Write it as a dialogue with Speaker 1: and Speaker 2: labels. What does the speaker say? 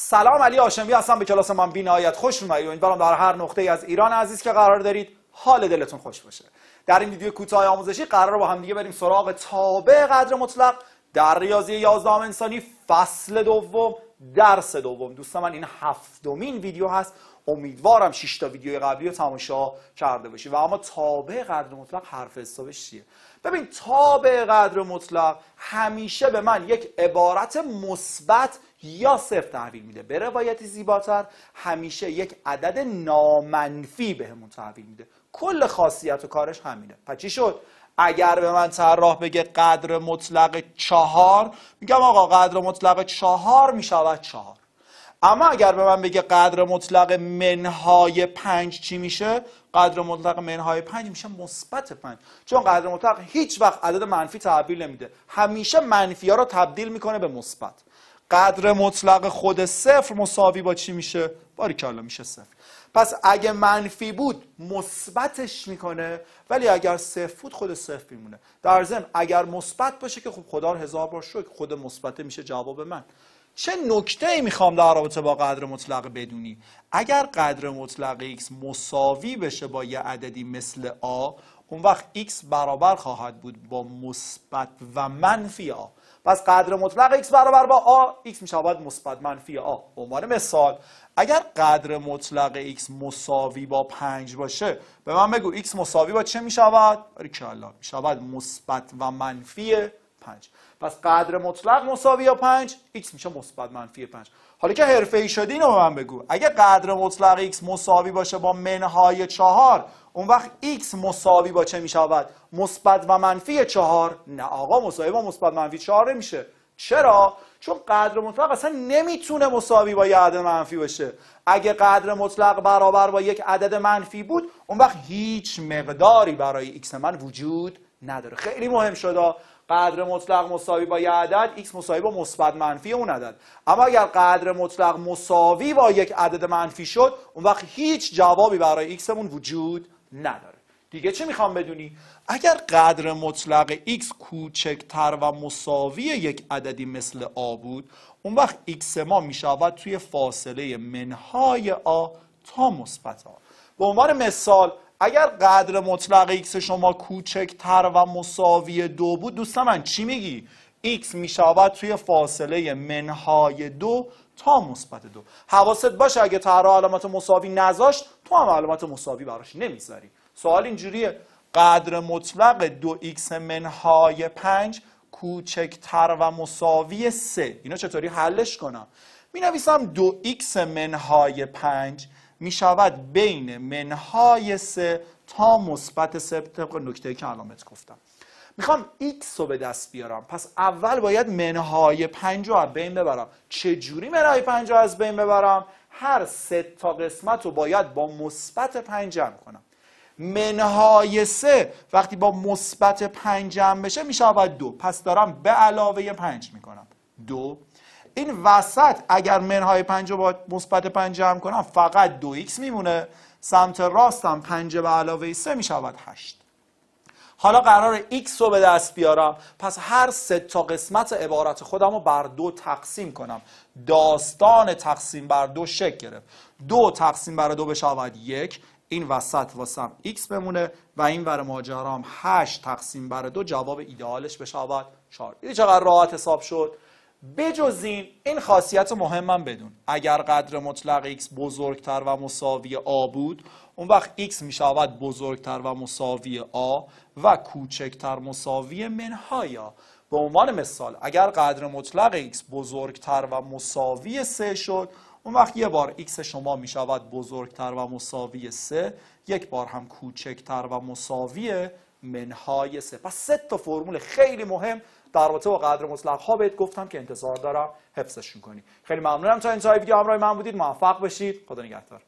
Speaker 1: سلام علی آشمی هستم به کلاس من بینهایت خوش اومدید امیدوارم در هر نقطه ای از ایران عزیز که قرار دارید حال دلتون خوش باشه در این ویدیو کوتاه آموزشی قرار با هم دیگه بریم سراغ تابع قدر مطلق در ریاضی 11 انسانی فصل دوم درس دوم دوستان من این هفتمین ویدیو هست امیدوارم 6 تا ویدیو قبلی رو تماشا کرده باشید و اما تابع قدر مطلق حرف حسابش چیه ببین تابع قدر مطلق همیشه به من یک عبارت مثبت یا صفر تحویل میده به روایتی زیباتر همیشه یک عدد نامنفی بهمون تحویل میده کل خاصیت و کارش همینه پس چی شد اگر به من طراح بگه قدر مطلق چهار میگم آقا قدر مطلق چهار میشود چهار اما اگر به من بگه قدر مطلق منهای پنج چی میشه قدر مطلق منهای پنج میشه مثبت پنج چون قدر مطلق هیچ وقت عدد منفی تبدیل نمیده همیشه منفی ها رو تبدیل میکنه به مثبت قدر مطلق خود صفر مساوی با چی میشه باریکلا میشه صفر پس اگه منفی بود مثبتش میکنه ولی اگر صفر بود خود صفر میمونه در ضمن اگر مثبت باشه که خب خدا رو هزار بار شکر خود مثبت میشه جواب من چه نکته ای میخوام در رابطه با قدر مطلق بدونی اگر قدر مطلق x مساوی بشه با یه عددی مثل a اون وقت x برابر خواهد بود با مثبت و منفی آ پس قدر مطلق x برابر با آ x میشود مثبت منفی آ به عنوان مثال اگر قدر مطلق x مساوی با 5 باشه به من بگو x مساوی با چه میشود؟ کلا میشود مثبت و منفی 5 پس قدر مطلق مساوی یا 5 x میشه مثبت منفی 5 حالا که حرفه‌ای شدی اینو به من بگو اگه قدر مطلق x مساوی باشه با منهای 4 اون وقت x مساوی با چه میشود مثبت و منفی 4 نه آقا مساوی با مثبت منفی 4 میشه؟ چرا چون قدر مطلق اصلا نمیتونه مساوی با یه عدد منفی باشه اگه قدر مطلق برابر با یک عدد منفی بود اون وقت هیچ مقداری برای x من وجود نداره خیلی مهم شده قدر مطلق مساوی با یه عدد x مساوی با مثبت منفی اون عدد اما اگر قدر مطلق مساوی با یک عدد منفی شد اون وقت هیچ جوابی برای مون وجود نداره دیگه چی میخوام بدونی اگر قدر مطلق x کوچکتر و مساوی یک عددی مثل a بود اون وقت x ما میشود توی فاصله منهای a تا مثبت a به عنوان مثال اگر قدر مطلق x شما کوچکتر و مساوی دو بود دوست من چی میگی x میشود توی فاصله منهای دو تا مثبت دو حواست باشه اگه طرح علامت مساوی نزاشت تو هم علامت مساوی براش نمیذاری سوال اینجوریه قدر مطلق دو x منهای 5 کوچکتر و مساوی 3 اینا چطوری حلش کنم می نویسم دو x منهای 5 می شود بین منهای 3 تا مثبت 3 طبق نکته که علامت گفتم میخوام x رو به دست بیارم پس اول باید منهای 5 رو از بین ببرم چه جوری منهای 5 رو از بین ببرم هر سه تا قسمت رو باید با مثبت 5 جمع کنم منهای سه وقتی با مثبت پنج جمع بشه میشود دو پس دارم به علاوه پنج میکنم دو این وسط اگر منهای پنج رو با مثبت پنج جمع کنم فقط دو ایکس میمونه سمت راستم پنج به علاوه سه میشود هشت حالا قرار x رو به دست بیارم پس هر سه تا قسمت عبارت خودم رو بر دو تقسیم کنم داستان تقسیم بر دو شکل گرفت دو تقسیم بر دو بشود یک این وسط واسم x بمونه و این ور هم 8 تقسیم بر دو جواب ایدئالش بشود 4 این چقدر راحت حساب شد بجز این این خاصیت من بدون اگر قدر مطلق x بزرگتر و مساوی آ بود اون وقت x می شود بزرگتر و مساوی آ و کوچکتر مساوی آ به عنوان مثال اگر قدر مطلق x بزرگتر و مساوی 3 شد اون وقت یه بار x شما می شود بزرگتر و مساوی 3 یک بار هم کوچکتر و مساوی منهای سه پس سه تا فرمول خیلی مهم در رابطه با قدر مطلق ها بهت گفتم که انتظار دارم حفظشون کنی خیلی ممنونم تا انتهای ویدیو همراه من بودید موفق باشید خدا نگهدار